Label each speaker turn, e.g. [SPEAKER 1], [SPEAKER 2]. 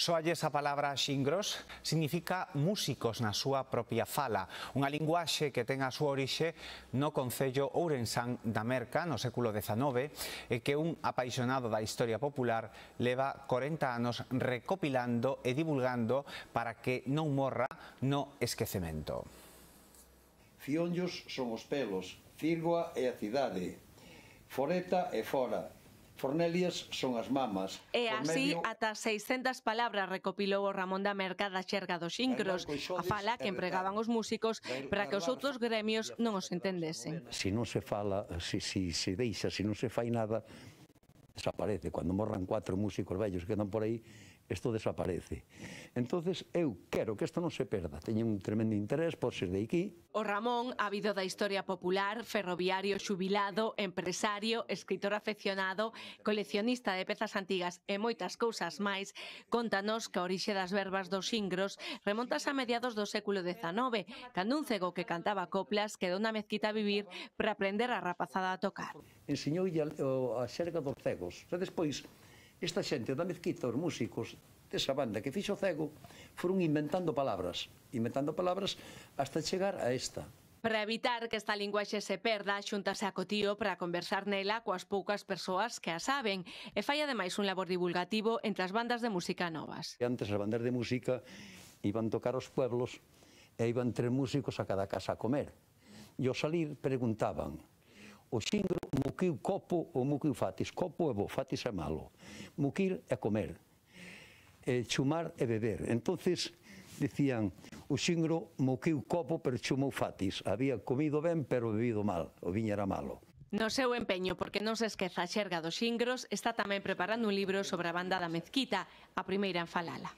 [SPEAKER 1] Soalle a palabra xingros significa músicos na súa propia fala, unha linguaxe que ten a súa orixe no Concello Ourensán da Merca no século XIX e que un apaixonado da historia popular leva 40 anos recopilando e divulgando para que non morra no esquecemento.
[SPEAKER 2] Fionllos son os pelos, Cirgoa é a cidade, Foreta e fora, Fornelias son as mamas. E así medio...
[SPEAKER 3] ata 600 palabras recopilou o Ramón da Mercada xerga dos xincros, a fala que empregaban os músicos para que os outros gremios non os entendesen.
[SPEAKER 2] Se si non se fala, se, si, se, si, se deixa, se non se fai nada, desaparece. Cando morran cuatro músicos vellos que quedan por aí, isto desaparece. Entonces eu quero que isto non se perda. Teño un tremendo interés por ser de aquí.
[SPEAKER 3] O Ramón, ávido da historia popular, ferroviario xubilado, empresario, escritor afeccionado, coleccionista de pezas antigas e moitas cousas máis, contanos que a orixe das verbas dos ingros remontas a mediados do século XIX, cando un cego que cantaba coplas quedou na mezquita a vivir para aprender a rapazada a tocar.
[SPEAKER 2] Enseñou a xerga dos cegos. despois, esta xente da mezquita, os músicos desa banda que fixo cego, foron inventando palabras, inventando palabras hasta chegar a esta.
[SPEAKER 3] Para evitar que esta linguaxe se perda, xuntase a Cotío para conversar nela coas poucas persoas que a saben e fai ademais un labor divulgativo entre as bandas de música novas.
[SPEAKER 2] Antes as bandas de música iban tocar os pueblos e iban tres músicos a cada casa a comer. E ao salir preguntaban, O xingro, muquiu copo ou muquiu fatis. Copo é bo, fatis é malo. Muquir é comer. E chumar é beber. entonces dicían, o xingro muquiu copo pero chumou fatis. Había comido ben pero bebido mal. O viño era malo.
[SPEAKER 3] No seu empeño, porque non se esqueza a xerga dos xingros, está tamén preparando un libro sobre a banda da mezquita, a primeira en falala.